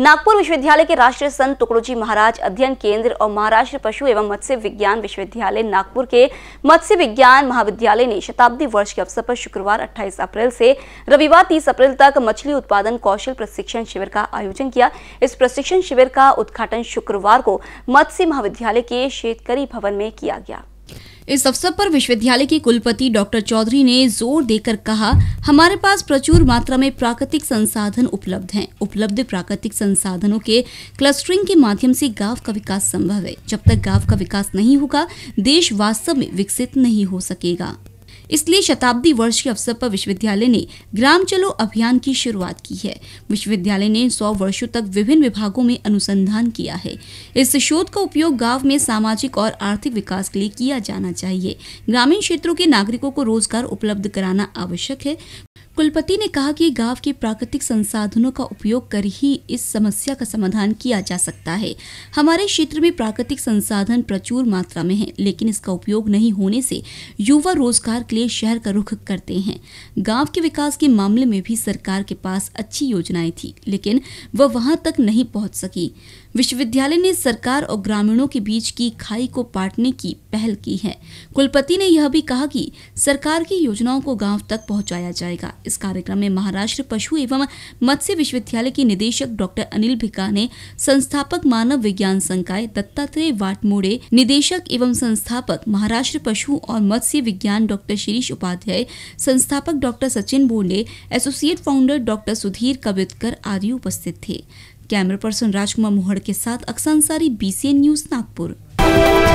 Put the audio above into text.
नागपुर विश्वविद्यालय के राष्ट्रीय संत टुकड़ोजी महाराज अध्ययन केंद्र और महाराष्ट्र पशु एवं मत्स्य विज्ञान विश्वविद्यालय नागपुर के मत्स्य विज्ञान महाविद्यालय ने शताब्दी वर्ष के अवसर पर शुक्रवार 28 अप्रैल से रविवार 30 अप्रैल तक मछली उत्पादन कौशल प्रशिक्षण शिविर का आयोजन किया इस प्रशिक्षण शिविर का उद्घाटन शुक्रवार को मत्स्य महाविद्यालय के शेतकारी भवन में किया गया इस अवसर पर विश्वविद्यालय के कुलपति डॉक्टर चौधरी ने जोर देकर कहा हमारे पास प्रचुर मात्रा में प्राकृतिक संसाधन उपलब्ध हैं उपलब्ध प्राकृतिक संसाधनों के क्लस्टरिंग के माध्यम से गांव का विकास संभव है जब तक गांव का विकास नहीं होगा देश वास्तव में विकसित नहीं हो सकेगा इसलिए शताब्दी वर्ष के अवसर पर विश्वविद्यालय ने ग्राम चलो अभियान की शुरुआत की है विश्वविद्यालय ने सौ वर्षों तक विभिन्न विभागों में अनुसंधान किया है इस शोध का उपयोग गाँव में सामाजिक और आर्थिक विकास के लिए किया जाना चाहिए ग्रामीण क्षेत्रों के नागरिकों को रोजगार उपलब्ध कराना आवश्यक है कुलपति ने कहा कि गांव के प्राकृतिक संसाधनों का उपयोग कर ही इस समस्या का समाधान किया जा सकता है हमारे क्षेत्र में प्राकृतिक संसाधन प्रचुर मात्रा में है लेकिन इसका उपयोग नहीं होने से युवा रोजगार के लिए शहर का रुख करते हैं गांव के विकास के मामले में भी सरकार के पास अच्छी योजनाएं थी लेकिन वह वहां तक नहीं पहुंच सकी विश्वविद्यालय ने सरकार और ग्रामीणों के बीच की खाई को पाटने की पहल की है कुलपति ने यह भी कहा कि सरकार की योजनाओं को गांव तक पहुंचाया जाएगा इस कार्यक्रम में महाराष्ट्र पशु एवं मत्स्य विश्वविद्यालय के निदेशक डॉक्टर अनिल भिका ने संस्थापक मानव विज्ञान संकाय दत्तात्रेय वाटमोड़े निदेशक एवं संस्थापक महाराष्ट्र पशु और मत्स्य विज्ञान डॉक्टर शिरीष उपाध्याय संस्थापक doctor Sachin Bonde associate founder doctor Sudhir Kabitkar आदि उपस्थित थे कैमरा पर्सन राजकुमार मोहड़ के साथ अक्सा अंसारी बीसीएन न्यूज नागपुर